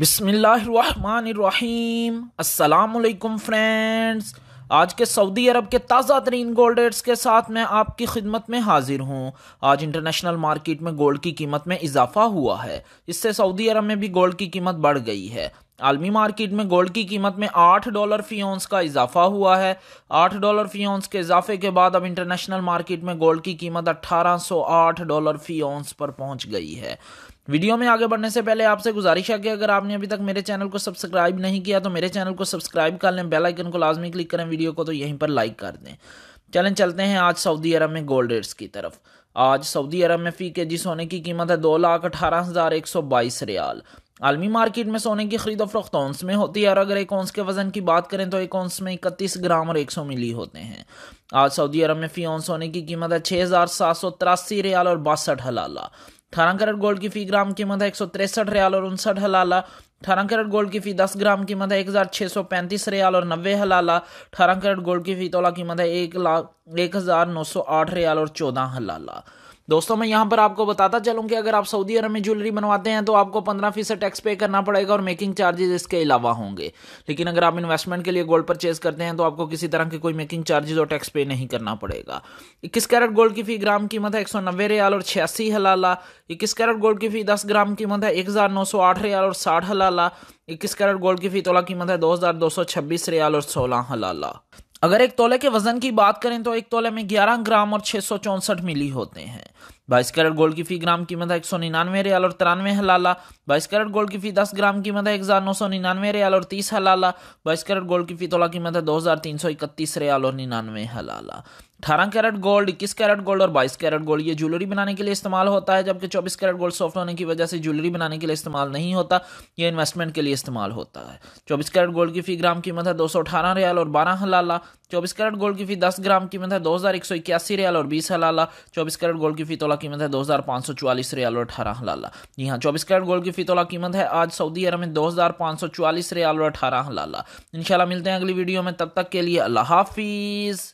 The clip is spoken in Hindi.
बिसमीम् अल्लाम फ्रेंड्स आज के सऊदी अरब के ताज़ा तरीन गोल्ड रेट्स के साथ मैं आपकी खिदमत में हाजिर हूँ आज इंटरनेशनल मार्केट में गोल्ड की कीमत में इजाफा हुआ है इससे सऊदी अरब में भी गोल्ड की कीमत बढ़ गई है आलमी मार्केट में गोल्ड की कीमत में आठ डॉलर फी का इजाफा हुआ है आठ डॉलर फी के इजाफे के बाद अब इंटरनेशनल मार्केट में गोल्ड की कीमत आठ डॉलर फीओंस पर पहुंच गई है वीडियो में आगे बढ़ने से पहले आपसे गुजारिश है कि अगर आपने अभी तक मेरे चैनल को सब्सक्राइब नहीं किया तो मेरे चैनल को सब्सक्राइब कर लें बेल आइकन को लाजमी क्लिक करें वीडियो को तो यहीं पर लाइक कर दें चलें चलते हैं आज सऊदी अरब में गोल्ड रेट्स की तरफ आज सऊदी अरब में फ़ी के जी सोने की कीमत है दो लाख अठारह हज़ार एक सौ बाईस रियाल आलमी मार्केट में सोने की खरीदो फरोख्त तो औंस में होती है और अगर एक औंस के वजन की बात करें तो एक औंस में इकतीस ग्राम और एक सौ मिली होते हैं आज सऊदी अरब में फी औंस सोने की कीमत है छह हज़ार सात सौ तिरासी रियाल और बासठ हलाला अठारह करट गोल्ड की फी ग्राम कीमत है एक सौ तिरसठ रियाल और उनसठ हलाला अठारह करट गोल्ड की फी दस ग्राम कीमत है एक हज़ार छह सौ पैंतीस रियाल और नब्बे हलाला अठारह करट गोल्ड की फी तोला कीमत है एक लाख एक हज़ार नौ सौ आठ रियाल और चौदह हलाला दोस्तों मैं यहाँ पर आपको बताता चलूँ कि अगर आप सऊदी अरब में ज्वेलरी बनवाते हैं तो आपको पंद्रह फीसद टैक्स पे करना पड़ेगा और मेकिंग चार्जेस इसके अलावा होंगे लेकिन अगर आप इन्वेस्टमेंट के लिए गोल्ड परचेज करते हैं तो आपको किसी तरह के कोई मेकिंग चार्जेस और टैक्स पे नहीं करना पड़ेगा इक्कीस कैरेट गोल्ड की फी ग्राम कीमत है एक सौ नब्बे रियाल और छियासी हलाला इक्कीस कैरेट गोल्ड की फी दस ग्राम कीमत है एक हज़ार नौ सौ आठ रियाल और साठ हलाला इक्कीस कैरेट गोल्ड की फी तोला कीमत है दो हज़ार दो सौ छब्बीस रियाल और सोलह हलाला अगर एक तोले के वजन की बात करें तो एक तोले में 11 ग्राम और छह मिली होते हैं बाईस कैरेट गोल्ड की फी ग्राम कीमत है एक सौ निन्यानवे रियाल और तिरानवे हलाला बाईस कैरेट गोल्ड की फी दस ग्राम कीमत है एक हज़ार नौ सौ निन्यानवे रियाल और तीस हलाला बाईस कैरेट गोल्ड की फी तोला कीमत है दो हज़ार तीन सौ इकतीस रियाल और निन्यानवे हलाला अठारह कैरेट गोल्ड इक्कीस कैरेट गोल्ड और बाईस कैरेट गोल्ड ये ज्वेलरी बनाने के लिए इस्तेमाल होता है जबकि चौबीस कैरेट गोल्ड सॉफ्ट होने की वजह से ज्वेलरी बनाने के लिए इस्तेमाल नहीं होता ये इन्वेस्टमेंट के लिए इस्तेमाल होता है चौबीस कैरेट गोल्ड की फी ग्राम कीमत है दो सौ अठारह रियाल और बारह हलाला चौबीस कैरेट गोल्ड की फी दस ग्राम कीमत है दो हज़ार एक सौ इक्यासी रियाल और बीस हलाला चौबीस कैरेट गोल्ड की फी तोला कीमत है दो हज़ार पाँच सौ चालीस रियाल और अठारह हलाला जी हाँ चौबीस कैरेट गोल्ड की फी तोला कीमत है आज सऊदी अरब में दो हज़ार पाँच सौ चालीस रियाल और अठारह हलाला इंशाल्लाह मिलते हैं अगली वीडियो में तब तक के लिए अल्लाह हाफिज़